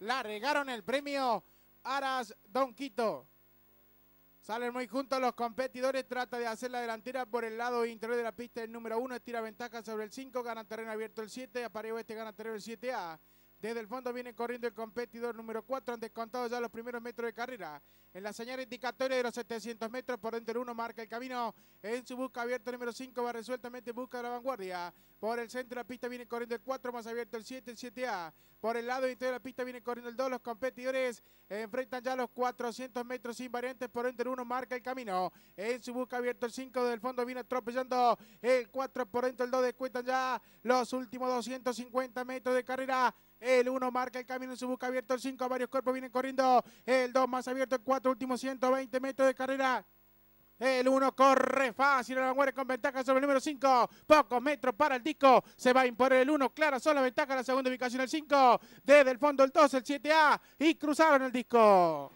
la regaron el premio Aras Don Quito. Salen muy juntos los competidores, trata de hacer la delantera por el lado interior de la pista el número uno estira ventaja sobre el 5, gana terreno abierto el 7, apareo este gana terreno el 7A. Desde el fondo viene corriendo el competidor número 4, han descontado ya los primeros metros de carrera. En la señal indicatoria de los 700 metros, por dentro el 1 marca el camino. En su busca abierta número 5 va resueltamente en busca de la vanguardia. Por el centro de la pista viene corriendo el 4, más abierto el 7, el 7A. Por el lado interior de la pista viene corriendo el 2. Los competidores enfrentan ya los 400 metros sin variantes. Por el 1 marca el camino. En su busca abierto el 5 del fondo viene atropellando el 4. Por dentro el 2 descuentan ya los últimos 250 metros de carrera. El 1 marca el camino en su busca abierto el 5. Varios cuerpos vienen corriendo. El 2 más abierto el 4. Últimos 120 metros de carrera. El 1 corre fácil, la muere con ventaja sobre el número 5. Pocos metros para el disco. Se va a imponer el 1. Clara sola ventaja, la segunda ubicación el 5. Desde el fondo el 2, el 7A. Y cruzaron el disco.